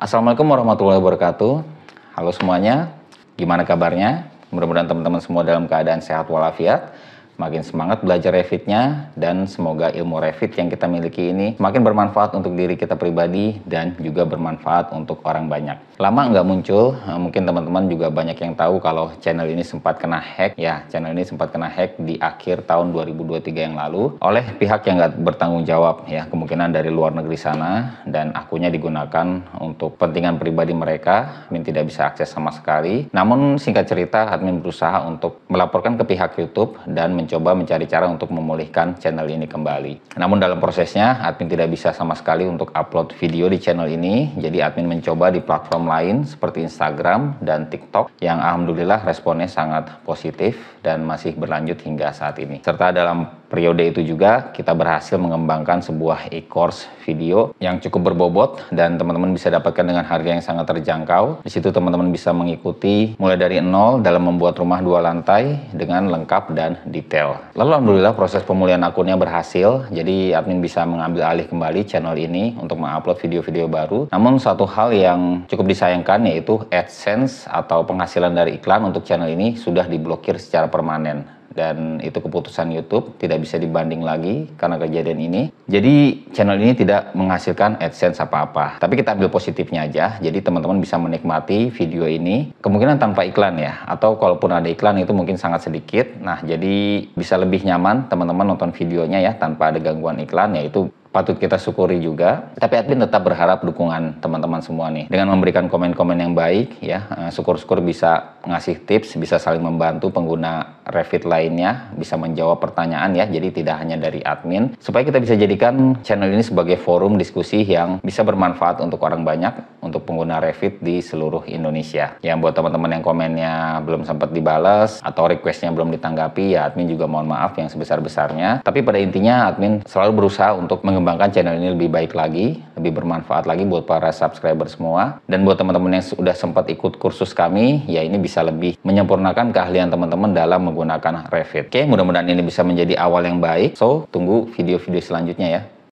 Assalamualaikum warahmatullahi wabarakatuh. Halo semuanya, gimana kabarnya? Mudah-mudahan teman-teman semua dalam keadaan sehat walafiat semakin semangat belajar Revitnya dan semoga ilmu Revit yang kita miliki ini semakin bermanfaat untuk diri kita pribadi dan juga bermanfaat untuk orang banyak. Lama nggak muncul, eh, mungkin teman-teman juga banyak yang tahu kalau channel ini sempat kena hack. Ya, channel ini sempat kena hack di akhir tahun 2023 yang lalu oleh pihak yang nggak bertanggung jawab ya, kemungkinan dari luar negeri sana dan akunya digunakan untuk kepentingan pribadi mereka, admin tidak bisa akses sama sekali. Namun singkat cerita, admin berusaha untuk melaporkan ke pihak YouTube dan mencoba mencari cara untuk memulihkan channel ini kembali. Namun dalam prosesnya, admin tidak bisa sama sekali untuk upload video di channel ini, jadi admin mencoba di platform lain seperti Instagram dan TikTok yang alhamdulillah responnya sangat positif dan masih berlanjut hingga saat ini. Serta dalam periode itu juga kita berhasil mengembangkan sebuah e-course video yang cukup berbobot dan teman-teman bisa dapatkan dengan harga yang sangat terjangkau. Di situ teman-teman bisa mengikuti mulai dari nol dalam membuat rumah dua lantai dengan lengkap dan detail. Lalu alhamdulillah proses pemulihan akunnya berhasil, jadi admin bisa mengambil alih kembali channel ini untuk mengupload video-video baru. Namun satu hal yang cukup disayangkan yaitu AdSense atau penghasilan dari iklan untuk channel ini sudah diblokir secara permanen dan itu keputusan YouTube tidak bisa dibanding lagi karena kejadian ini. Jadi channel ini tidak menghasilkan AdSense apa-apa. Tapi kita ambil positifnya aja. Jadi teman-teman bisa menikmati video ini kemungkinan tanpa iklan ya atau kalaupun ada iklan itu mungkin sangat sedikit. Nah, jadi bisa lebih nyaman teman-teman nonton videonya ya tanpa ada gangguan iklan yaitu patut kita syukuri juga. Tapi admin tetap berharap dukungan teman-teman semua nih dengan memberikan komen-komen yang baik ya. Eh, syukur-syukur bisa ngasih tips, bisa saling membantu pengguna Revit lainnya, bisa menjawab pertanyaan ya. Jadi tidak hanya dari admin supaya kita bisa jadikan channel ini sebagai forum diskusi yang bisa bermanfaat untuk orang banyak untuk pengguna Revit di seluruh Indonesia. Yang buat teman-teman yang komennya belum sempat dibales atau requestnya belum ditanggapi, ya admin juga mohon maaf yang sebesar-besarnya. Tapi pada intinya admin selalu berusaha untuk mengembangkan channel ini lebih baik lagi, lebih bermanfaat lagi buat para subscriber semua. Dan buat teman-teman yang sudah sempat ikut kursus kami, ya ini bisa lebih menyempurnakan keahlian teman-teman dalam menggunakan Revit. Oke, mudah-mudahan ini bisa menjadi awal yang baik. So, tunggu video-video selanjutnya ya.